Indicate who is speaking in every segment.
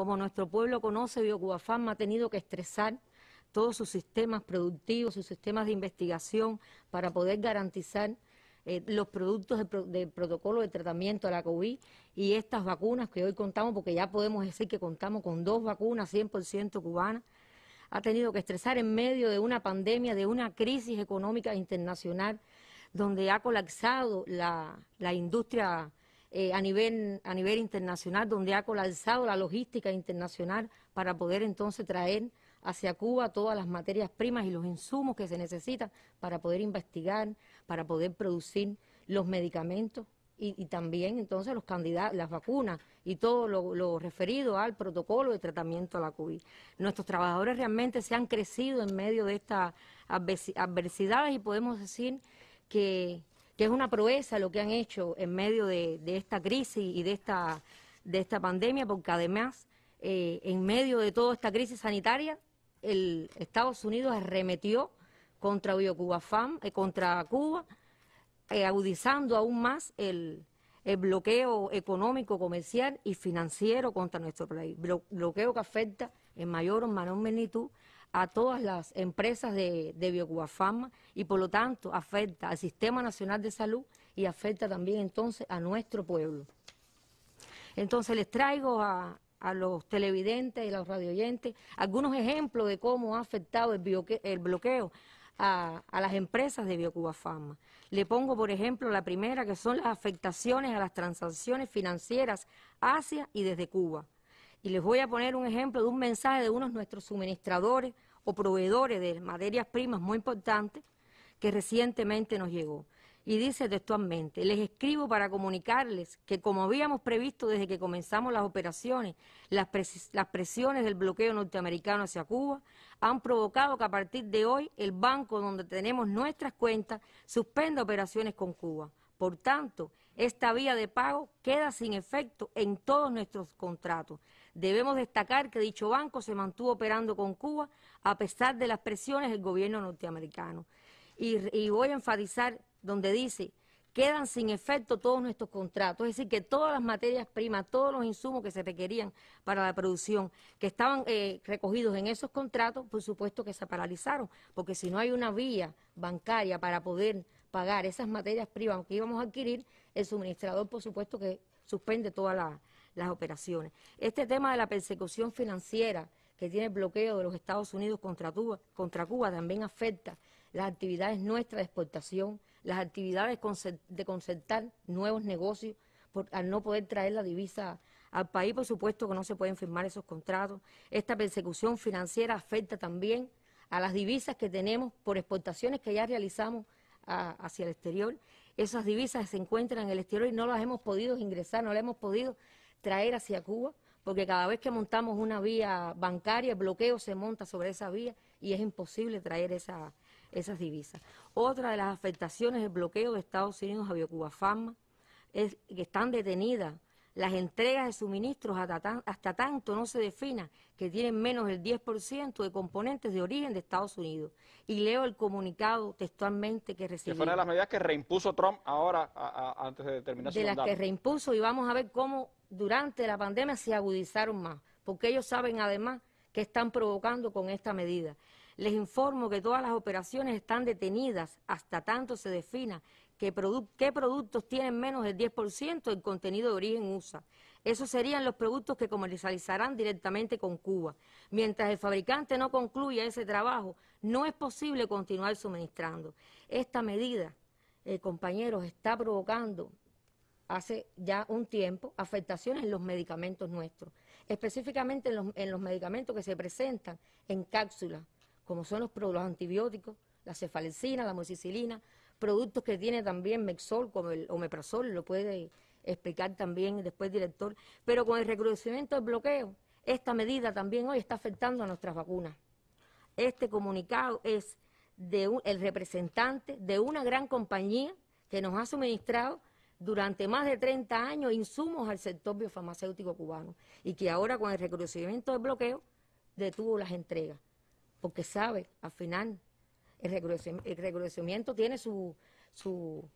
Speaker 1: Como nuestro pueblo conoce, BioCubafarm ha tenido que estresar todos sus sistemas productivos, sus sistemas de investigación para poder garantizar eh, los productos de protocolo de tratamiento a la COVID y estas vacunas que hoy contamos, porque ya podemos decir que contamos con dos vacunas 100% cubanas, ha tenido que estresar en medio de una pandemia, de una crisis económica internacional, donde ha colapsado la, la industria eh, a, nivel, a nivel internacional, donde ha colapsado la logística internacional para poder entonces traer hacia Cuba todas las materias primas y los insumos que se necesitan para poder investigar, para poder producir los medicamentos y, también entonces los candidatos, las vacunas y todo lo, lo, referido al protocolo de tratamiento a la COVID. Nuestros trabajadores realmente se han crecido en medio de estas adversidades y podemos decir que, que es una proeza lo que han hecho en medio de, esta crisis y de esta, de esta pandemia, porque además, eh, en medio de toda esta crisis sanitaria, el Estados Unidos arremetió contra eh, Cuba, eh, agudizando aún más el, el bloqueo económico, comercial y financiero contra nuestro país, bloqueo que afecta en mayor o menor magnitud a todas las empresas de, de y por lo tanto afecta al Sistema Nacional de Salud y afecta también entonces a nuestro pueblo. Entonces les traigo a, los televidentes y a los radioyentes algunos ejemplos de cómo ha afectado el, bloqueo a, las empresas de Biocubafarma. Le pongo, por ejemplo, la primera, que son las afectaciones a las transacciones financieras hacia y desde Cuba. Y les voy a poner un ejemplo de un mensaje de uno de nuestros suministradores o proveedores de materias primas muy importantes que recientemente nos llegó. Y dice textualmente, les escribo para comunicarles que como habíamos previsto desde que comenzamos las operaciones, las presiones del bloqueo norteamericano hacia Cuba han provocado que a partir de hoy el banco donde tenemos nuestras cuentas suspenda operaciones con Cuba. Por tanto, esta vía de pago queda sin efecto en todos nuestros contratos. Debemos destacar que dicho banco se mantuvo operando con Cuba a pesar de las presiones del gobierno norteamericano. Y, voy a enfatizar donde dice, quedan sin efecto todos nuestros contratos, es decir, que todas las materias primas, todos los insumos que se requerían para la producción, que estaban eh, recogidos en esos contratos, por supuesto que se paralizaron, porque si no hay una vía bancaria para poder pagar esas materias primas que íbamos a adquirir, el suministrador, por supuesto que suspende toda la, las operaciones. Este tema de la persecución financiera que tiene el bloqueo de los Estados Unidos contra Cuba, también afecta las actividades nuestras de exportación, las actividades de concertar nuevos negocios al no poder traer la divisa al país, por supuesto que no se pueden firmar esos contratos. Esta persecución financiera afecta también a las divisas que tenemos por exportaciones que ya realizamos hacia el exterior. Esas divisas se encuentran en el exterior y no las hemos podido ingresar, no las hemos podido traer hacia Cuba, porque cada vez que montamos una vía bancaria, el bloqueo se monta sobre esa vía y es imposible traer esas divisas. Otra de las afectaciones del bloqueo de Estados Unidos a Biocuba fama es que están detenidas las entregas de suministros hasta, tanto no se defina que tienen menos del 10% de componentes de origen de Estados Unidos. Y leo el comunicado textualmente que recibimos. Que fue una de las medidas que reimpuso Trump ahora, antes de terminar su De las que reimpuso y vamos a ver cómo durante la pandemia se agudizaron más, porque ellos saben además que están provocando con esta medida. Les informo que todas las operaciones están detenidas hasta tanto se defina qué productos tienen menos del 10% del contenido de origen USA. Esos serían los productos que comercializarán directamente con Cuba. Mientras el fabricante no concluya ese trabajo, no es posible continuar suministrando. Esta medida, eh, compañeros, está provocando hace ya un tiempo afectaciones en los medicamentos nuestros, específicamente en los, medicamentos que se presentan en cápsulas, como son los, antibióticos, la cefalexina, la moxicilina, productos que tiene también Mexol, como el Omeprazol, lo puede explicar también después director, pero con el recrudecimiento del bloqueo, esta medida también hoy está afectando a nuestras vacunas. Este comunicado es de el representante de una gran compañía que nos ha suministrado durante más de 30 años insumos al sector biofarmacéutico cubano y que ahora con el recrudecimiento del bloqueo detuvo las entregas, porque sabe al final el recrudecimiento tiene su, su,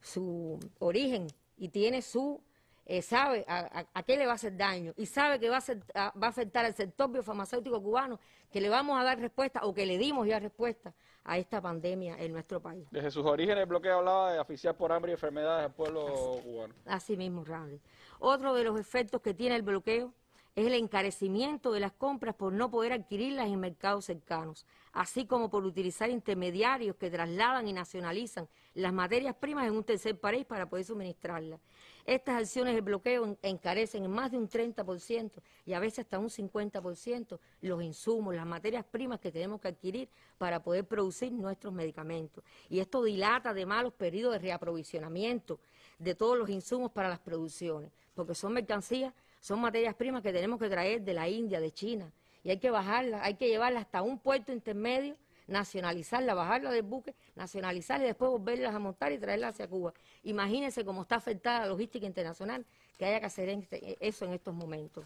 Speaker 1: su origen y tiene su eh, sabe a, qué le va a hacer daño y sabe que va a, va a afectar al sector biofarmacéutico cubano, que le vamos a dar respuesta o que le dimos ya respuesta a esta pandemia en nuestro país. Desde sus orígenes el bloqueo hablaba de asfixiar por hambre y enfermedades al pueblo cubano. Así mismo, Randy. Otro de los efectos que tiene el bloqueo es el encarecimiento de las compras por no poder adquirirlas en mercados cercanos, así como por utilizar intermediarios que trasladan y nacionalizan las materias primas en un tercer país para poder suministrarlas. Estas acciones de bloqueo encarecen en más de un 30% y a veces hasta un 50% los insumos, las materias primas que tenemos que adquirir para poder producir nuestros medicamentos. Y esto dilata además los periodos de reaprovisionamiento de todos los insumos para las producciones, porque son mercancías son materias primas que tenemos que traer de la India, de China, y hay que bajarlas, hay que llevarlas hasta un puerto intermedio, nacionalizarla, bajarla del buque, nacionalizarla y después volverlas a montar y traerlas hacia Cuba. Imagínense cómo está afectada la logística internacional, que haya que hacer este, eh, eso en estos momentos.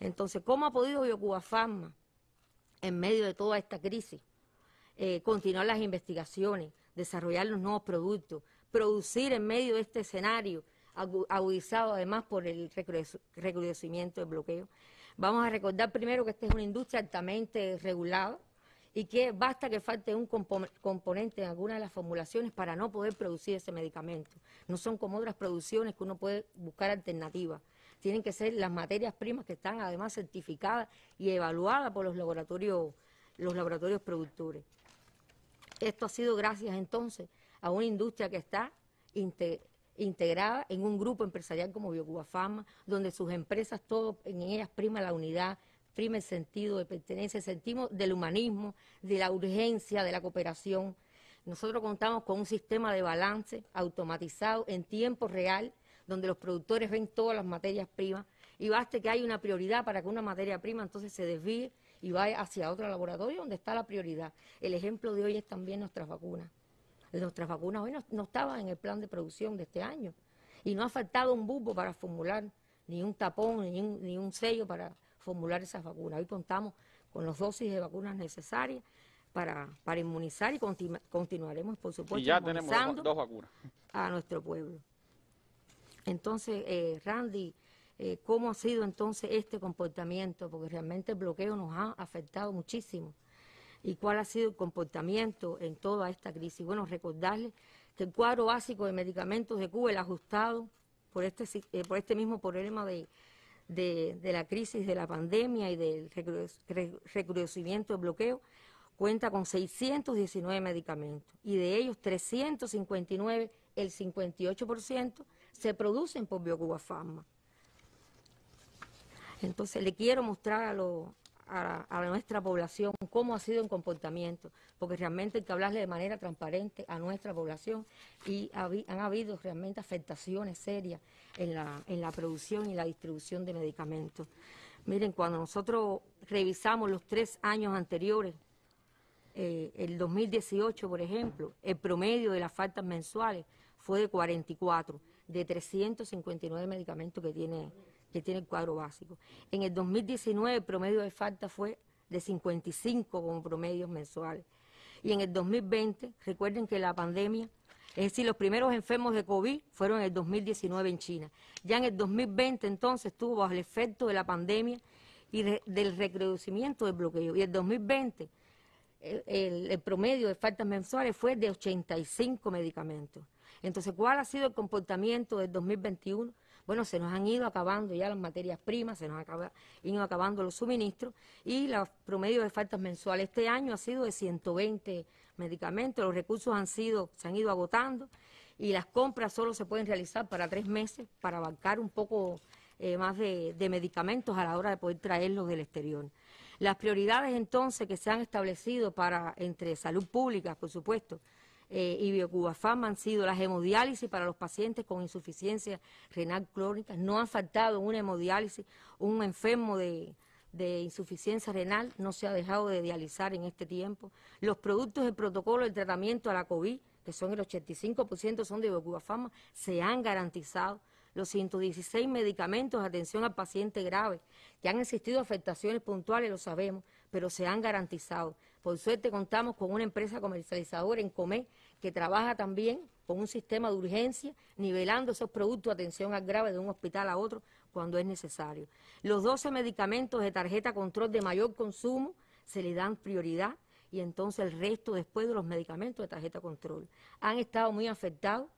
Speaker 1: Entonces, ¿cómo ha podido BioCuba Pharma, en medio de toda esta crisis, eh, continuar las investigaciones, desarrollar los nuevos productos, producir en medio de este escenario agudizado además por el recrudecimiento del bloqueo. Vamos a recordar primero que esta es una industria altamente regulada y que basta que falte un componente en alguna de las formulaciones para no poder producir ese medicamento. No son como otras producciones que uno puede buscar alternativas. Tienen que ser las materias primas que están además certificadas y evaluadas por los laboratorios, los laboratorios productores. Esto ha sido gracias entonces a una industria que está integrada en un grupo empresarial como Biocuba donde sus empresas, todo en ellas prima la unidad, prima el sentido de pertenencia, sentimos del humanismo, de la urgencia, de la cooperación. Nosotros contamos con un sistema de balance automatizado en tiempo real, donde los productores ven todas las materias primas y basta que hay una prioridad para que una materia prima entonces se desvíe y vaya hacia otro laboratorio donde está la prioridad. El ejemplo de hoy es también nuestras vacunas. Nuestras vacunas hoy no, no estaban en el plan de producción de este año. Y no ha faltado un bubo para formular, ni un tapón, ni un, sello para formular esas vacunas. Hoy contamos con las dosis de vacunas necesarias para, inmunizar y continuaremos, por supuesto, y ya dos vacunas. a nuestro pueblo. Entonces, eh, Randy, eh, ¿cómo ha sido entonces este comportamiento? Porque realmente el bloqueo nos ha afectado muchísimo y cuál ha sido el comportamiento en toda esta crisis. Bueno, recordarles que el cuadro básico de medicamentos de Cuba, el ajustado por este, eh, este mismo problema de, la crisis de la pandemia y del recrudecimiento del bloqueo, cuenta con 619 medicamentos y de ellos 359, el 58%, se producen por BioCuba Entonces le quiero mostrar a, los a, nuestra población, cómo ha sido el comportamiento, porque realmente hay que hablarle de manera transparente a nuestra población y han habido realmente afectaciones serias en la, en la producción y la distribución de medicamentos. Miren, cuando nosotros revisamos los tres años anteriores, eh, el 2018, por ejemplo, el promedio de las faltas mensuales fue de 44, de 359 medicamentos que tiene que tiene el cuadro básico. En el 2019 el promedio de faltas fue de 55 con promedios mensuales. Y en el 2020, recuerden que la pandemia, es decir, los primeros enfermos de COVID fueron en el 2019 en China. Ya en el 2020 entonces estuvo bajo el efecto de la pandemia y del recrecimiento del bloqueo. Y en el 2020 el promedio de faltas mensuales fue de 85 medicamentos. Entonces, ¿cuál ha sido el comportamiento del 2021? Bueno, se nos han ido acabando ya las materias primas, se nos han ido acabando los suministros y el promedio de faltas mensuales este año ha sido de 120 medicamentos, los recursos se han ido agotando y las compras solo se pueden realizar para tres meses para bancar un poco eh, más de, de medicamentos a la hora de poder traerlos del exterior. Las prioridades entonces que se han establecido para entre salud pública, por supuesto, eh, y biocubafam han sido las hemodiálisis para los pacientes con insuficiencia renal crónica. No han faltado una hemodiálisis un enfermo de, insuficiencia renal, no se ha dejado de dializar en este tiempo. Los productos del protocolo del tratamiento a la COVID, que son el 85% son de biocubafama, se han garantizado los 116 medicamentos de atención al paciente grave, que han existido afectaciones puntuales, lo sabemos, pero se han garantizado. Por suerte contamos con una empresa comercializadora en Comé que trabaja también con un sistema de urgencia, nivelando esos productos de atención al grave de un hospital a otro cuando es necesario. Los 12 medicamentos de tarjeta control de mayor consumo se le dan prioridad y entonces el resto después de los medicamentos de tarjeta control. Han estado muy afectados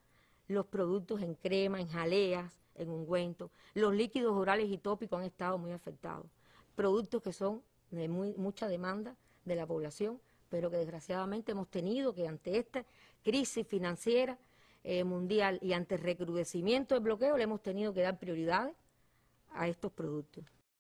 Speaker 1: los productos en crema, en jaleas, en ungüento. Los líquidos orales y tópicos han estado muy afectados. Productos que son de mucha demanda de la población, pero que desgraciadamente hemos tenido que ante esta crisis financiera eh, mundial y ante el recrudecimiento del bloqueo le hemos tenido que dar prioridad a estos productos.